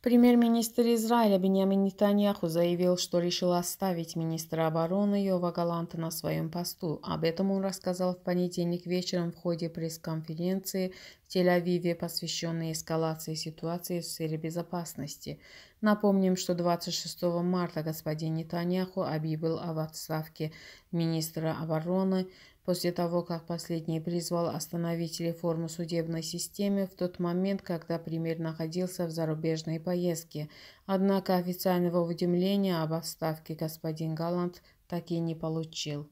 Премьер-министр Израиля Бениамин Нетаньяху заявил, что решил оставить министра обороны Йова Галанта на своем посту. Об этом он рассказал в понедельник вечером в ходе пресс-конференции в Тель-Авиве, посвященной эскалации ситуации в сфере безопасности. Напомним, что 26 марта господин Нетаньяху объявил об отставке министра обороны после того, как последний призвал остановить реформу судебной системы в тот момент, когда премьер находился в зарубежной поездки, однако официального уведомления об отставке господин Галант так и не получил.